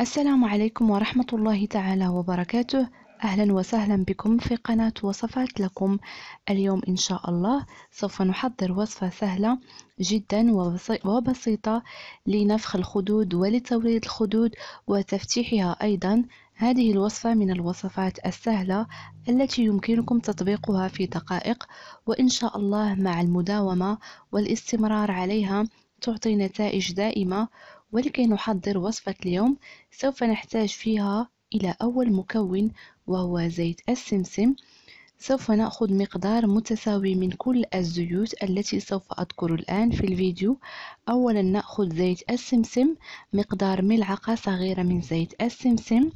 السلام عليكم ورحمة الله تعالى وبركاته أهلا وسهلا بكم في قناة وصفات لكم اليوم إن شاء الله سوف نحضر وصفة سهلة جدا وبسيطة لنفخ الخدود ولتوريد الخدود وتفتيحها أيضا هذه الوصفة من الوصفات السهلة التي يمكنكم تطبيقها في دقائق وإن شاء الله مع المداومة والاستمرار عليها تعطي نتائج دائمة ولكي نحضر وصفة اليوم سوف نحتاج فيها إلى أول مكون وهو زيت السمسم سوف نأخذ مقدار متساوي من كل الزيوت التي سوف أذكر الآن في الفيديو أولا نأخذ زيت السمسم مقدار ملعقة صغيرة من زيت السمسم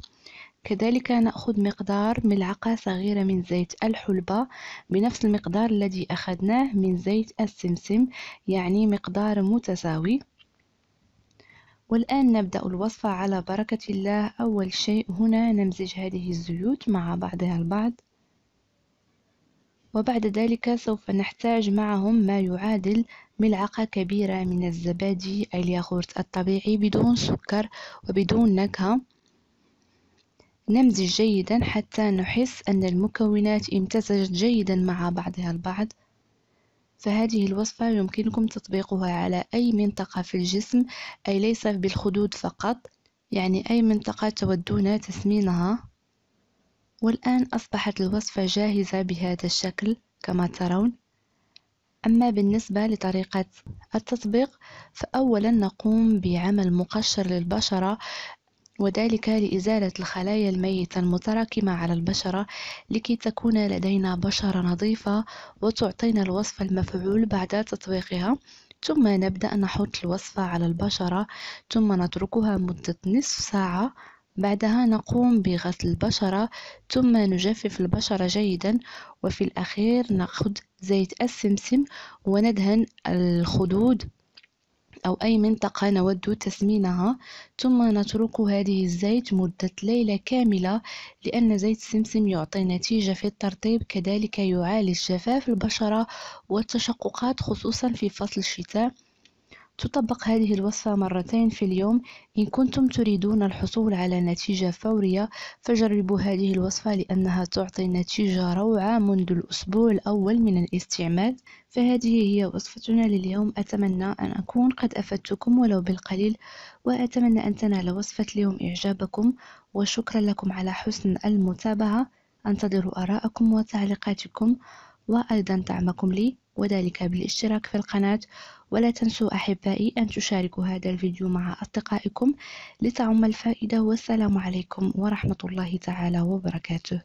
كذلك نأخذ مقدار ملعقة صغيرة من زيت الحلبة بنفس المقدار الذي أخذناه من زيت السمسم يعني مقدار متساوي والآن نبدأ الوصفة على بركة الله أول شيء هنا نمزج هذه الزيوت مع بعضها البعض وبعد ذلك سوف نحتاج معهم ما يعادل ملعقة كبيرة من الزبادي الياغورت الطبيعي بدون سكر وبدون نكهة نمزج جيدا حتى نحس أن المكونات امتزجت جيدا مع بعضها البعض فهذه الوصفة يمكنكم تطبيقها على أي منطقة في الجسم أي ليس بالخدود فقط يعني أي منطقة تودون تسمينها والآن أصبحت الوصفة جاهزة بهذا الشكل كما ترون أما بالنسبة لطريقة التطبيق فأولا نقوم بعمل مقشر للبشرة وذلك لإزالة الخلايا الميتة المتراكمة على البشرة لكي تكون لدينا بشرة نظيفة وتعطينا الوصفة المفعول بعد تطبيقها ثم نبدأ نحط الوصفة على البشرة ثم نتركها مدة نصف ساعة بعدها نقوم بغسل البشرة ثم نجفف البشرة جيدا وفي الأخير نأخذ زيت السمسم وندهن الخدود أو أي منطقة نود تسمينها ثم نترك هذه الزيت مدة ليلة كاملة لأن زيت السمسم يعطي نتيجة في الترطيب كذلك يعالج جفاف البشرة والتشققات خصوصا في فصل الشتاء تطبق هذه الوصفة مرتين في اليوم إن كنتم تريدون الحصول على نتيجة فورية فجربوا هذه الوصفة لأنها تعطي نتيجة روعة منذ الأسبوع الأول من الاستعمال فهذه هي وصفتنا لليوم أتمنى أن أكون قد أفدتكم ولو بالقليل وأتمنى أن تنال وصفة اليوم إعجابكم وشكرا لكم على حسن المتابعة أنتظر آراءكم وتعليقاتكم وأيضا دعمكم لي وذلك بالاشتراك في القناة ولا تنسوا أحبائي أن تشاركوا هذا الفيديو مع أصدقائكم لتعم الفائدة والسلام عليكم ورحمة الله تعالى وبركاته